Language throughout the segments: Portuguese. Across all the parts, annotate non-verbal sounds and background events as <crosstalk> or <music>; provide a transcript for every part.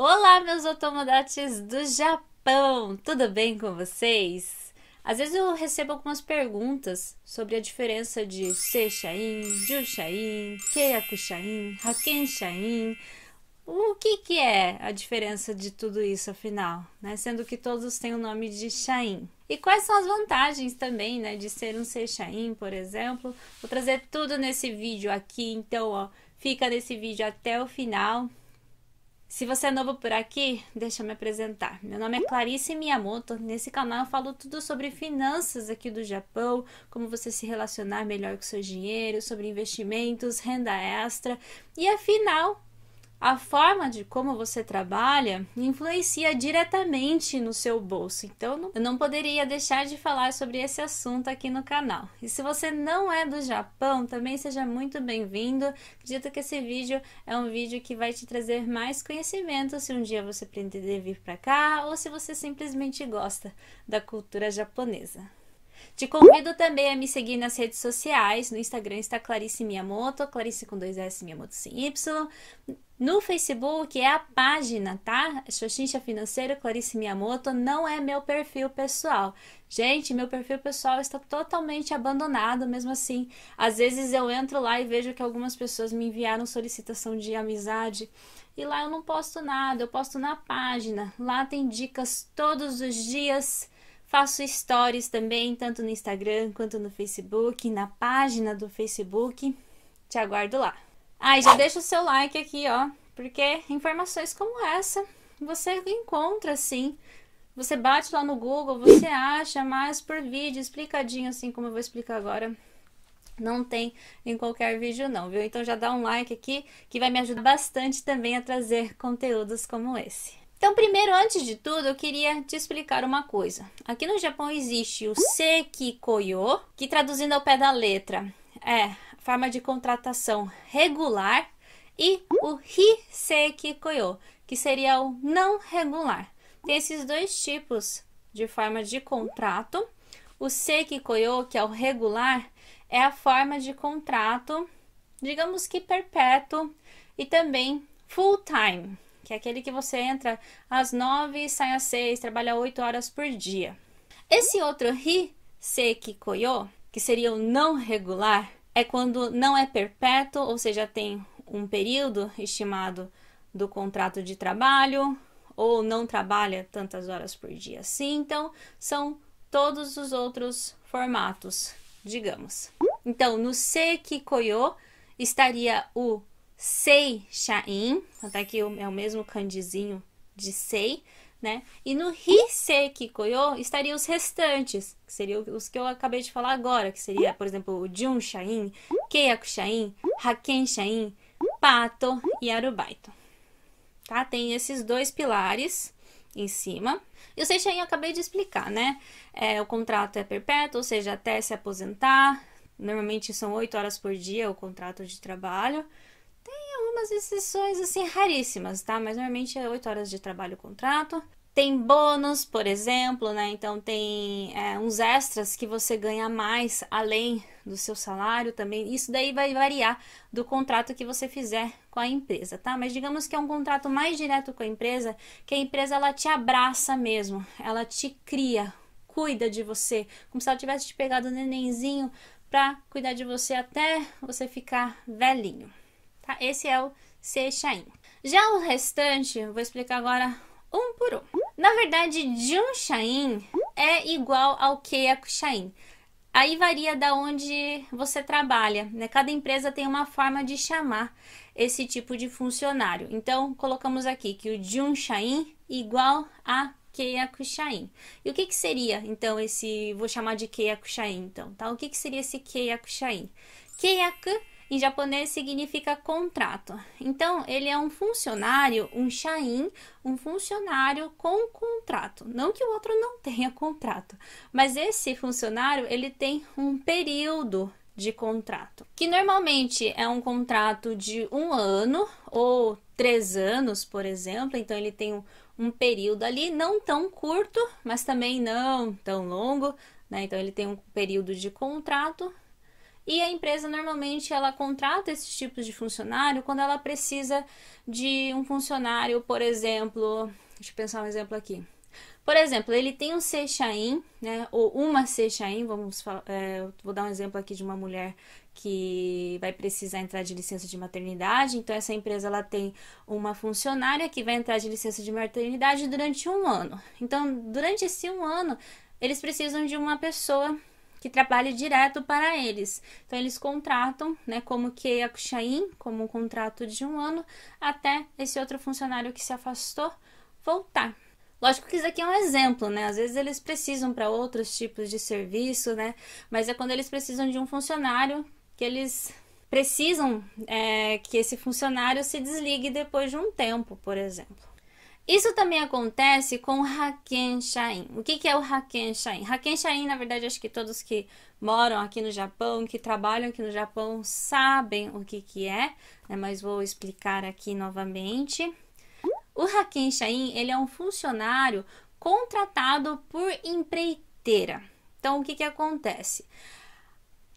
Olá, meus otomodates do Japão! Tudo bem com vocês? Às vezes eu recebo algumas perguntas sobre a diferença de Seishain, Jushain, Keiakushain, Hakenshain. O que, que é a diferença de tudo isso, afinal? Né? Sendo que todos têm o nome de Shain. E quais são as vantagens também né, de ser um Seishain, por exemplo? Vou trazer tudo nesse vídeo aqui, então ó, fica nesse vídeo até o final se você é novo por aqui, deixa eu me apresentar. Meu nome é Clarice Miyamoto. Nesse canal eu falo tudo sobre finanças aqui do Japão, como você se relacionar melhor com seu dinheiro, sobre investimentos, renda extra e afinal, a forma de como você trabalha influencia diretamente no seu bolso. Então, eu não poderia deixar de falar sobre esse assunto aqui no canal. E se você não é do Japão, também seja muito bem-vindo. Acredito que esse vídeo é um vídeo que vai te trazer mais conhecimento se um dia você pretender vir para cá ou se você simplesmente gosta da cultura japonesa. Te convido também a me seguir nas redes sociais. No Instagram está Clarice Miyamoto, Clarice com dois S, Miyamoto sem Y. No Facebook é a página, tá? Xoxincha Financeiro Clarice Miyamoto não é meu perfil pessoal. Gente, meu perfil pessoal está totalmente abandonado, mesmo assim. Às vezes eu entro lá e vejo que algumas pessoas me enviaram solicitação de amizade e lá eu não posto nada, eu posto na página. Lá tem dicas todos os dias Faço stories também, tanto no Instagram quanto no Facebook, na página do Facebook. Te aguardo lá. Ah, e já deixa o seu like aqui, ó, porque informações como essa você encontra assim. Você bate lá no Google, você acha mais por vídeo explicadinho, assim como eu vou explicar agora. Não tem em qualquer vídeo, não, viu? Então já dá um like aqui que vai me ajudar bastante também a trazer conteúdos como esse. Então, primeiro, antes de tudo, eu queria te explicar uma coisa. Aqui no Japão existe o sekikoyo, que traduzindo ao pé da letra é forma de contratação regular, e o hisekikoyo, que seria o não regular. Tem esses dois tipos de forma de contrato. O sekikoyo, que é o regular, é a forma de contrato, digamos que perpétuo e também full time que é aquele que você entra às nove e sai às seis, trabalha oito horas por dia. Esse outro ri seki koyo, que seria o não regular, é quando não é perpétuo, ou seja, tem um período estimado do contrato de trabalho, ou não trabalha tantas horas por dia assim. Então, são todos os outros formatos, digamos. Então, no Sekikoyo estaria o Sei Shain, até que é o mesmo Candizinho de Sei, né? E no Hisei Kikoyo estariam os restantes, que seriam os que eu acabei de falar agora, que seria, por exemplo, o Jun Shain, Keiaku Shain, Haken Shain, Pato e Arubaito. Tá? Tem esses dois pilares em cima. E o Sei Seixain eu acabei de explicar, né? É, o contrato é perpétuo, ou seja, até se aposentar. Normalmente são oito horas por dia o contrato de trabalho. Tem algumas exceções, assim, raríssimas, tá? Mas normalmente é 8 horas de trabalho contrato. Tem bônus, por exemplo, né? Então tem é, uns extras que você ganha mais além do seu salário também. Isso daí vai variar do contrato que você fizer com a empresa, tá? Mas digamos que é um contrato mais direto com a empresa, que a empresa ela te abraça mesmo, ela te cria, cuida de você, como se ela tivesse te pegado o nenenzinho para cuidar de você até você ficar velhinho. Tá? Esse é o Seixain. Já o restante, eu vou explicar agora um por um. Na verdade, Junshain é igual ao Keiakushain. Aí varia da onde você trabalha, né? Cada empresa tem uma forma de chamar esse tipo de funcionário. Então, colocamos aqui que o Junshain igual a Keiakushain. E o que que seria, então, esse... Vou chamar de Keiakushain, então, tá? O que que seria esse Keiakushain? Keiakushain em japonês significa contrato. Então, ele é um funcionário, um shain, um funcionário com contrato. Não que o outro não tenha contrato, mas esse funcionário, ele tem um período de contrato, que normalmente é um contrato de um ano ou três anos, por exemplo. Então, ele tem um, um período ali não tão curto, mas também não tão longo. Né? Então, ele tem um período de contrato e a empresa normalmente ela contrata esses tipos de funcionário quando ela precisa de um funcionário, por exemplo, deixa eu pensar um exemplo aqui. Por exemplo, ele tem um Seixain, né? Ou uma Seixain, vamos é, vou dar um exemplo aqui de uma mulher que vai precisar entrar de licença de maternidade. Então, essa empresa ela tem uma funcionária que vai entrar de licença de maternidade durante um ano. Então, durante esse um ano, eles precisam de uma pessoa que trabalha direto para eles. Então, eles contratam, né, como que a Kushain, como um contrato de um ano, até esse outro funcionário que se afastou voltar. Lógico que isso aqui é um exemplo, né? Às vezes eles precisam para outros tipos de serviço, né? Mas é quando eles precisam de um funcionário que eles precisam é, que esse funcionário se desligue depois de um tempo, por exemplo. Isso também acontece com o shain. O que, que é o Haken shain, na verdade, acho que todos que moram aqui no Japão, que trabalham aqui no Japão, sabem o que, que é, né? mas vou explicar aqui novamente. O shain, ele é um funcionário contratado por empreiteira. Então, o que, que acontece?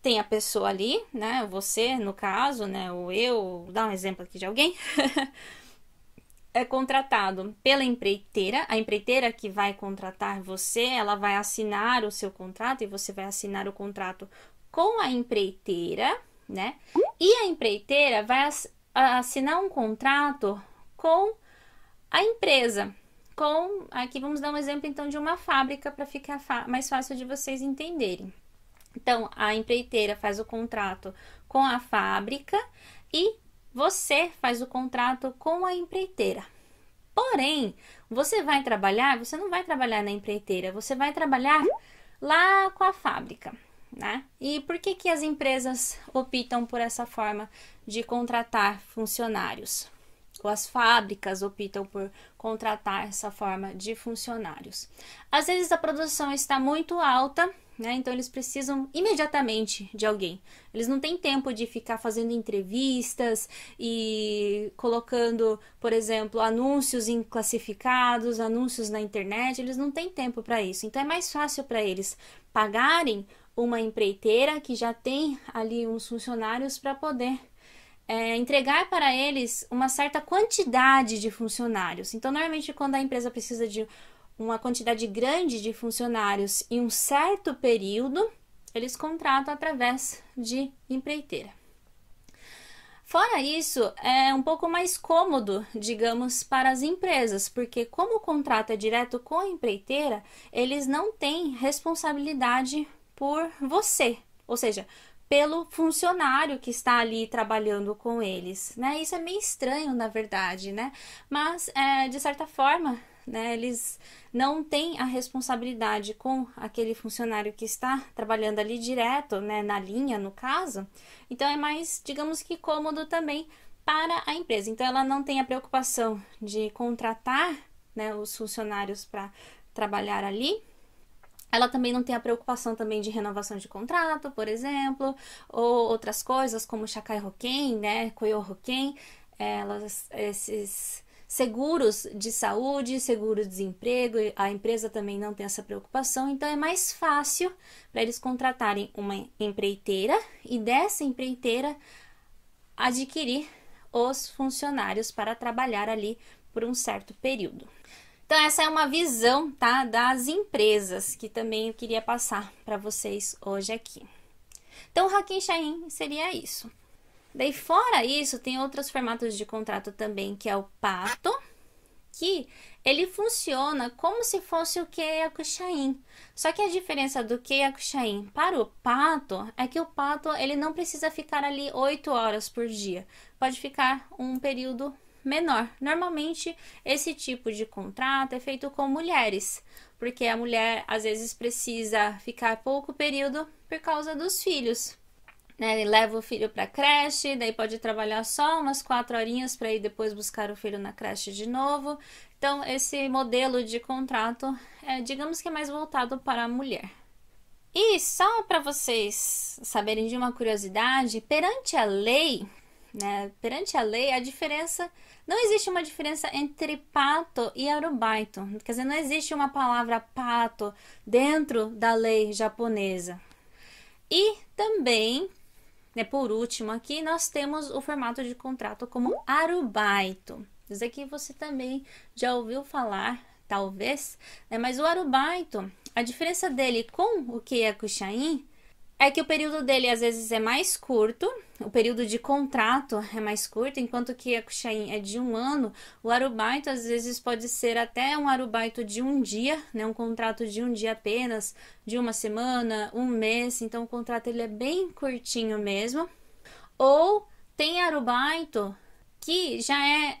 Tem a pessoa ali, né? Você, no caso, né? Ou eu, vou dar um exemplo aqui de alguém. <laughs> é contratado pela empreiteira, a empreiteira que vai contratar você, ela vai assinar o seu contrato e você vai assinar o contrato com a empreiteira, né? E a empreiteira vai assinar um contrato com a empresa, com aqui vamos dar um exemplo então de uma fábrica para ficar mais fácil de vocês entenderem. Então, a empreiteira faz o contrato com a fábrica e você faz o contrato com a empreiteira. Porém, você vai trabalhar, você não vai trabalhar na empreiteira, você vai trabalhar lá com a fábrica, né? E por que, que as empresas optam por essa forma de contratar funcionários? Ou as fábricas optam por contratar essa forma de funcionários? Às vezes a produção está muito alta né? Então eles precisam imediatamente de alguém. Eles não têm tempo de ficar fazendo entrevistas e colocando, por exemplo, anúncios em classificados, anúncios na internet. Eles não têm tempo para isso. Então é mais fácil para eles pagarem uma empreiteira que já tem ali uns funcionários para poder é, entregar para eles uma certa quantidade de funcionários. Então, normalmente, quando a empresa precisa de uma quantidade grande de funcionários em um certo período, eles contratam através de empreiteira. Fora isso, é um pouco mais cômodo, digamos, para as empresas, porque como o contrato é direto com a empreiteira, eles não têm responsabilidade por você, ou seja, pelo funcionário que está ali trabalhando com eles, né? Isso é meio estranho, na verdade, né? Mas, é, de certa forma, né? Eles não têm a responsabilidade com aquele funcionário que está trabalhando ali direto, né? Na linha, no caso. Então é mais, digamos que cômodo também para a empresa. Então ela não tem a preocupação de contratar, né? Os funcionários para trabalhar ali, ela também não tem a preocupação também de renovação de contrato, por exemplo, ou outras coisas como Shakai Roken, né, Koyo Roken, elas, esses seguros de saúde, seguro-desemprego, a empresa também não tem essa preocupação, então é mais fácil para eles contratarem uma empreiteira e dessa empreiteira adquirir os funcionários para trabalhar ali por um certo período. Então essa é uma visão, tá, das empresas que também eu queria passar para vocês hoje aqui. Então, o Hakim Shahin seria isso. Daí, fora isso, tem outros formatos de contrato também, que é o pato, que ele funciona como se fosse o Keiakushain. Só que a diferença do Keiakushain para o pato é que o pato ele não precisa ficar ali 8 horas por dia. Pode ficar um período menor. Normalmente, esse tipo de contrato é feito com mulheres, porque a mulher às vezes precisa ficar pouco período por causa dos filhos, né? Ele leva o filho para creche, daí pode trabalhar só umas quatro horinhas para ir depois buscar o filho na creche de novo. Então, esse modelo de contrato é, digamos que é mais voltado para a mulher. E só para vocês saberem de uma curiosidade, perante a lei, né, perante a lei, a diferença não existe uma diferença entre pato e arubaito. Quer dizer, não existe uma palavra pato dentro da lei japonesa. E também né? Por último, aqui nós temos o formato de contrato como arubaito. Isso aqui você também já ouviu falar, talvez, né? mas o arubaito, a diferença dele com o que é cuxain? é que o período dele às vezes é mais curto, o período de contrato é mais curto, enquanto que a Kushain é de um ano, o arubaito às vezes pode ser até um arubaito de um dia, né? Um contrato de um dia apenas, de uma semana, um mês, então o contrato ele é bem curtinho mesmo. Ou tem arubaito que já é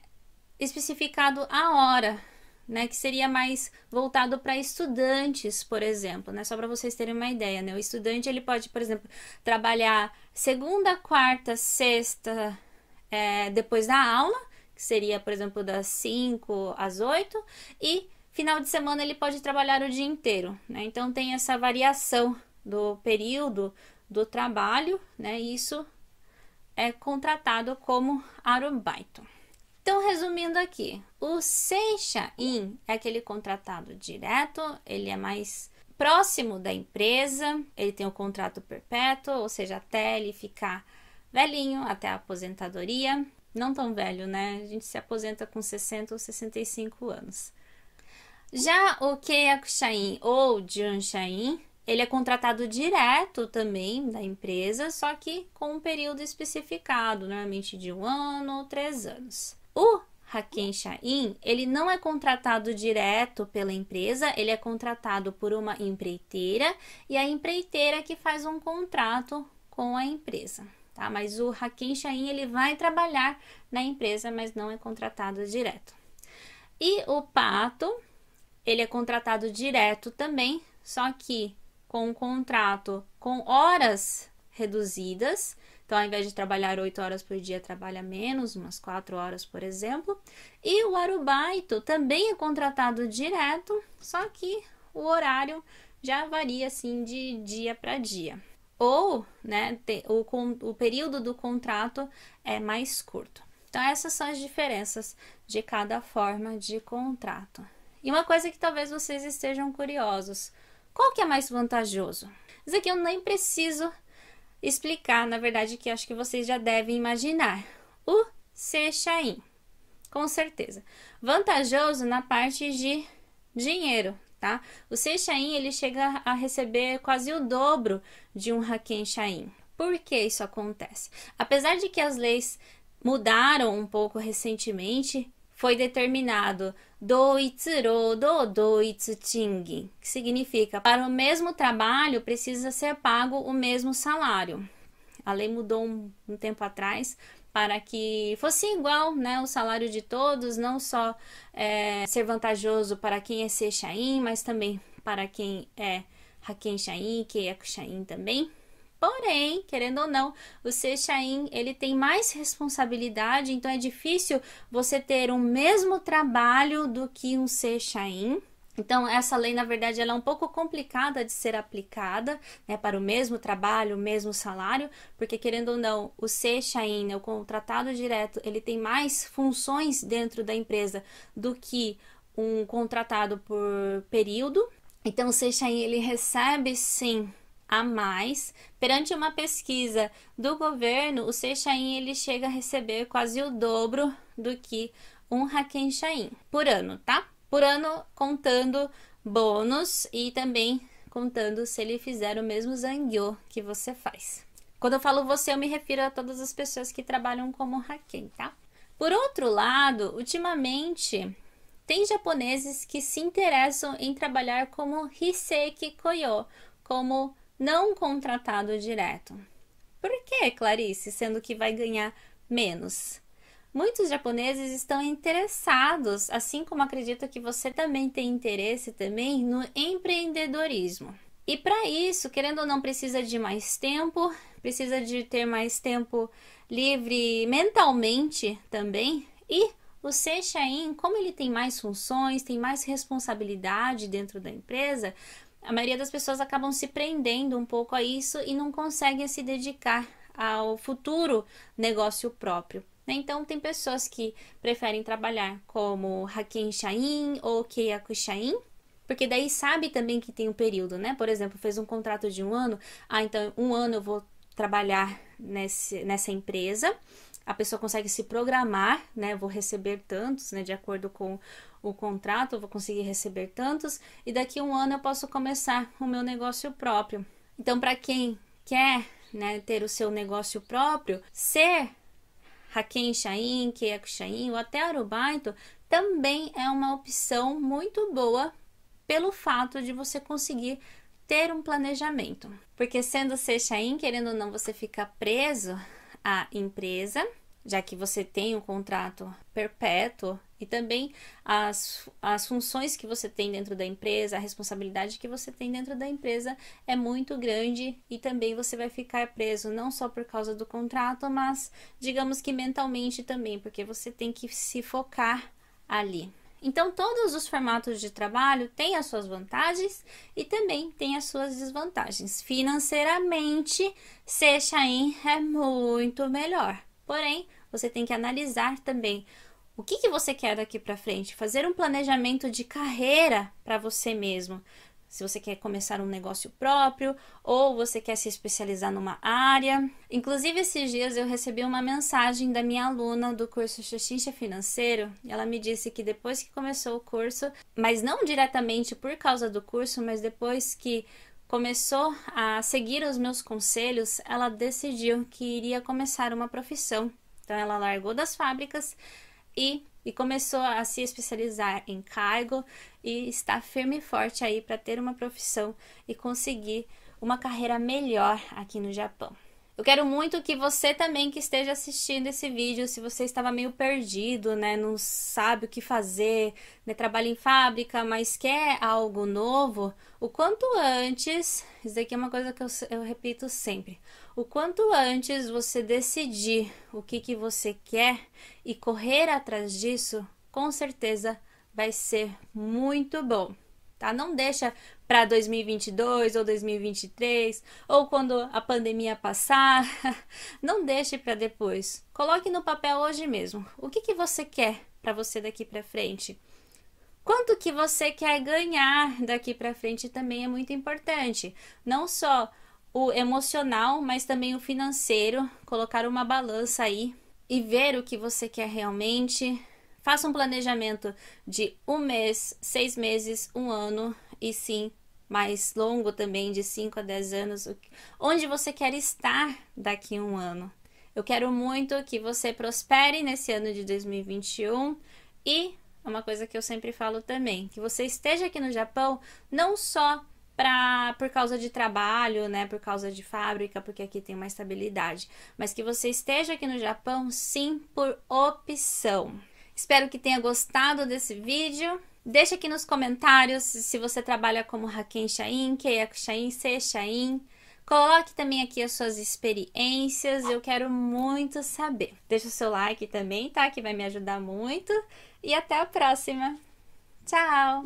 especificado a hora, né, que seria mais voltado para estudantes, por exemplo, né, só para vocês terem uma ideia, né, o estudante ele pode, por exemplo, trabalhar segunda, quarta, sexta, é, depois da aula, que seria, por exemplo, das 5 às 8, e final de semana ele pode trabalhar o dia inteiro, né, então tem essa variação do período do trabalho, né, e isso é contratado como arrobaito. Então, resumindo aqui, o seicha-in é aquele contratado direto, ele é mais próximo da empresa, ele tem o um contrato perpétuo, ou seja, até ele ficar velhinho, até a aposentadoria. Não tão velho, né? A gente se aposenta com 60 ou 65 anos. Já o Keiakushain ou Junshain, ele é contratado direto também da empresa, só que com um período especificado, né? normalmente de um ano ou três anos. O Haken Shain, ele não é contratado direto pela empresa, ele é contratado por uma empreiteira e a empreiteira que faz um contrato com a empresa, tá? Mas o Haken Shain, ele vai trabalhar na empresa, mas não é contratado direto. E o pato, ele é contratado direto também, só que com um contrato com horas reduzidas então, ao invés de trabalhar 8 horas por dia, trabalha menos, umas 4 horas, por exemplo. E o arubaito também é contratado direto, só que o horário já varia assim de dia para dia. Ou, né, o, o período do contrato é mais curto. Então, essas são as diferenças de cada forma de contrato. E uma coisa que talvez vocês estejam curiosos, qual que é mais vantajoso? Isso aqui eu nem preciso explicar, na verdade, que acho que vocês já devem imaginar. O Seixain, com certeza. Vantajoso na parte de dinheiro, tá? O Seixain, ele chega a receber quase o dobro de um Haken Shain. Por que isso acontece? Apesar de que as leis mudaram um pouco recentemente, foi determinado doitsuro do doitsuching, que significa para o mesmo trabalho precisa ser pago o mesmo salário. A lei mudou um, um tempo atrás para que fosse igual né, o salário de todos, não só é, ser vantajoso para quem é Seixain, mas também para quem é Haken que Keiaku é Shain também. Porém, querendo ou não, o Seixain, ele tem mais responsabilidade, então é difícil você ter o mesmo trabalho do que um Seixain. Então, essa lei, na verdade, ela é um pouco complicada de ser aplicada né, para o mesmo trabalho, o mesmo salário, porque, querendo ou não, o Seixain, né, o contratado direto, ele tem mais funções dentro da empresa do que um contratado por período. Então, o Seixain, ele recebe, sim, a mais. Perante uma pesquisa do governo, o Seixain ele chega a receber quase o dobro do que um Hakenchain por ano, tá? Por ano contando bônus e também contando se ele fizer o mesmo zangyo que você faz. Quando eu falo você, eu me refiro a todas as pessoas que trabalham como Haken, tá? Por outro lado, ultimamente tem japoneses que se interessam em trabalhar como Hiseki Koyo, como não contratado direto. Por que, Clarice, sendo que vai ganhar menos? Muitos japoneses estão interessados, assim como acredito que você também tem interesse também no empreendedorismo. E para isso, querendo ou não, precisa de mais tempo, precisa de ter mais tempo livre mentalmente também. E o Seixain, como ele tem mais funções, tem mais responsabilidade dentro da empresa, a maioria das pessoas acabam se prendendo um pouco a isso e não conseguem se dedicar ao futuro negócio próprio. Né? Então, tem pessoas que preferem trabalhar como Hakim Shain ou Keiaku Shain, porque daí sabe também que tem um período, né? Por exemplo, fez um contrato de um ano, ah, então um ano eu vou trabalhar nesse, nessa empresa a pessoa consegue se programar, né? Vou receber tantos, né? De acordo com o contrato, eu vou conseguir receber tantos, e daqui a um ano eu posso começar o meu negócio próprio. Então, para quem quer né, ter o seu negócio próprio, ser Haken Shain, Keiko Shain ou até Arubaito também é uma opção muito boa pelo fato de você conseguir ter um planejamento. Porque sendo Seixain, querendo ou não, você fica preso a empresa, já que você tem um contrato perpétuo, e também as, as funções que você tem dentro da empresa, a responsabilidade que você tem dentro da empresa é muito grande e também você vai ficar preso não só por causa do contrato, mas digamos que mentalmente também, porque você tem que se focar ali. Então, todos os formatos de trabalho têm as suas vantagens e também têm as suas desvantagens. Financeiramente, Seixain é muito melhor. Porém, você tem que analisar também o que, que você quer daqui para frente, fazer um planejamento de carreira para você mesmo se você quer começar um negócio próprio ou você quer se especializar numa área. Inclusive, esses dias eu recebi uma mensagem da minha aluna do curso Xuxincha Financeiro. Ela me disse que depois que começou o curso, mas não diretamente por causa do curso, mas depois que começou a seguir os meus conselhos, ela decidiu que iria começar uma profissão. Então, ela largou das fábricas e, e começou a se especializar em cargo e está firme e forte aí para ter uma profissão e conseguir uma carreira melhor aqui no Japão. Eu quero muito que você também que esteja assistindo esse vídeo, se você estava meio perdido, né, não sabe o que fazer, né, trabalha em fábrica, mas quer algo novo, o quanto antes, isso daqui é uma coisa que eu, eu repito sempre, o quanto antes você decidir o que, que você quer e correr atrás disso, com certeza vai ser muito bom, tá? Não deixa para 2022 ou 2023 ou quando a pandemia passar. <laughs> Não deixe para depois. Coloque no papel hoje mesmo. O que que você quer para você daqui para frente? Quanto que você quer ganhar daqui para frente também é muito importante. Não só o emocional, mas também o financeiro, colocar uma balança aí e ver o que você quer realmente, Faça um planejamento de um mês, seis meses, um ano e sim mais longo também, de 5 a 10 anos, onde você quer estar daqui a um ano. Eu quero muito que você prospere nesse ano de 2021 e uma coisa que eu sempre falo também, que você esteja aqui no Japão não só pra, por causa de trabalho, né, por causa de fábrica, porque aqui tem uma estabilidade, mas que você esteja aqui no Japão sim por opção. Espero que tenha gostado desse vídeo. Deixa aqui nos comentários se você trabalha como Hakim Shain, Keiak Shain, Se Shain. Coloque também aqui as suas experiências, eu quero muito saber. Deixa o seu like também, tá? Que vai me ajudar muito. E até a próxima. Tchau!